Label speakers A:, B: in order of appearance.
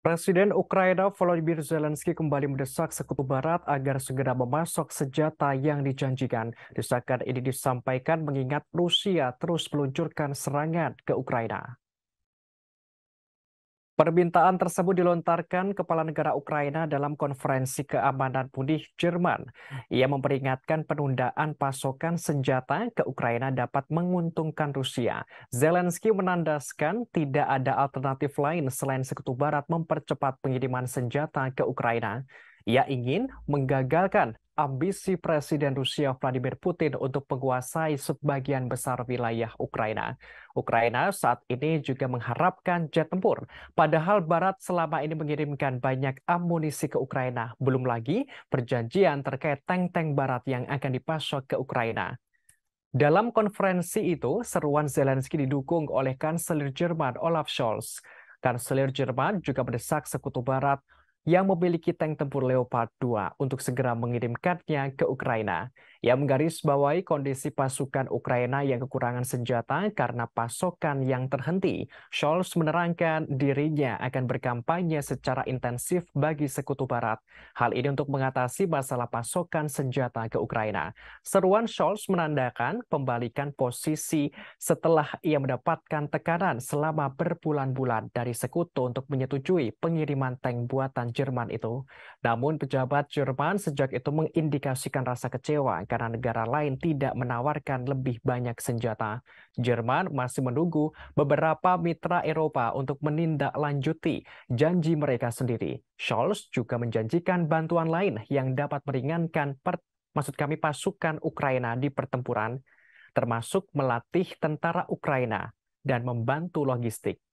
A: Presiden Ukraina Volodymyr Zelensky kembali mendesak Sekutu Barat agar segera memasok senjata yang dijanjikan. Desakan ini disampaikan mengingat Rusia terus meluncurkan serangan ke Ukraina. Permintaan tersebut dilontarkan Kepala Negara Ukraina dalam konferensi keamanan Munich, Jerman. Ia memperingatkan penundaan pasokan senjata ke Ukraina dapat menguntungkan Rusia. Zelensky menandaskan tidak ada alternatif lain selain Sekutu Barat mempercepat pengiriman senjata ke Ukraina. Ia ingin menggagalkan ambisi Presiden Rusia Vladimir Putin untuk menguasai sebagian besar wilayah Ukraina. Ukraina saat ini juga mengharapkan jet tempur, padahal Barat selama ini mengirimkan banyak amunisi ke Ukraina, belum lagi perjanjian terkait tank-tank Barat yang akan dipasok ke Ukraina. Dalam konferensi itu, seruan Zelensky didukung oleh Kanselir Jerman Olaf Scholz. Kanselir Jerman juga mendesak Sekutu Barat yang memiliki tank tempur Leopard 2 untuk segera mengirimkannya ke Ukraina. Ia menggarisbawahi kondisi pasukan Ukraina yang kekurangan senjata karena pasokan yang terhenti. Scholz menerangkan dirinya akan berkampanye secara intensif bagi sekutu barat. Hal ini untuk mengatasi masalah pasokan senjata ke Ukraina. Seruan Scholz menandakan pembalikan posisi setelah ia mendapatkan tekanan selama berbulan-bulan dari sekutu untuk menyetujui pengiriman tank buatan Jerman itu. Namun pejabat Jerman sejak itu mengindikasikan rasa kecewa karena negara lain tidak menawarkan lebih banyak senjata. Jerman masih menunggu beberapa mitra Eropa untuk menindaklanjuti janji mereka sendiri. Scholz juga menjanjikan bantuan lain yang dapat meringankan per, maksud kami pasukan Ukraina di pertempuran, termasuk melatih tentara Ukraina dan membantu logistik.